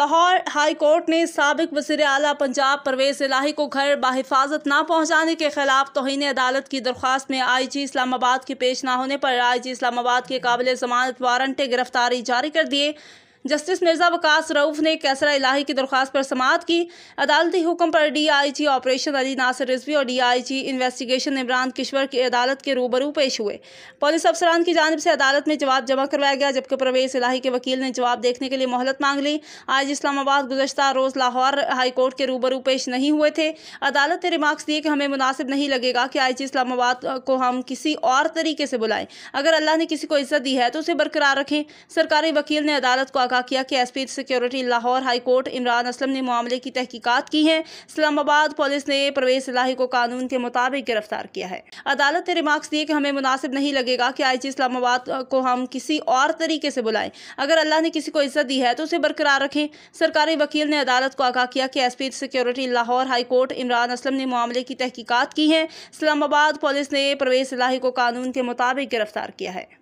Lahore high court ने सबक वजीर अला पंजाब परवेज इलाही को घर बाहिफाजत ना पहुँचाने के खिलाफ तोहन अदालत की दरख्वास्त में आई जी इस्लामाबाद के पेश ना होने पर आई जी इस्लामाबाद के काबिल जमानत वारंट गिरफ्तारी जारी कर दिए जस्टिस मिर्जा वकास रऊफ ने कैसरा इलाही की दरख्वास्त पर समात की अदालती हुक्म पर D I G operation Ali Nasir Rizvi और D I G investigation Imran Kishwar की अदालत के रूबरू पेश हुए पुलिस अफसरान की जानब से अदालत में जवाब जमा करवाया गया जबकि परवेज इलाही के वकील ने जवाब देखने के लिए मोहलत मांग ली आज इस्लामाबाद गुजशत रोज़ लाहौर हाईकोर्ट के रूबरू पेश नहीं हुए थे अदालत ने रिमार्क्स दिए कि हमें मुनासिब नहीं लगेगा कि आई जी इस्लामाबाद को हम किसी और तरीके से बुलाएं अगर अल्लाह ने किसी को इज्जत दी है तो उसे बरकरार रखें सरकारी वकील ने अदालत को आगाह किया कि SP security Lahore high court Imran Aslam ने मामले की तहकीकात की है इस्लामाबाद पुलिस ने प्रवेश लाही को कानून के मुताबिक गिरफ्तार किया है अदालत ने रिमार्क्स दिए कि हमें मुनासिब नहीं लगेगा कि आई जी इस्लामाबाद को हम किसी और तरीके से बुलाएं अगर अल्लाह ने किसी को इज्जत दी है तो उसे बरकरार रखें सरकारी वकील ने अदालत को आगाह किया कि SP security Lahore high court Imran Aslam ने मामले की तहकीकात की है इस्लामाबाद पुलिस ने प्रवेश लाही को कानून के मुताबिक गिरफ्तार किया है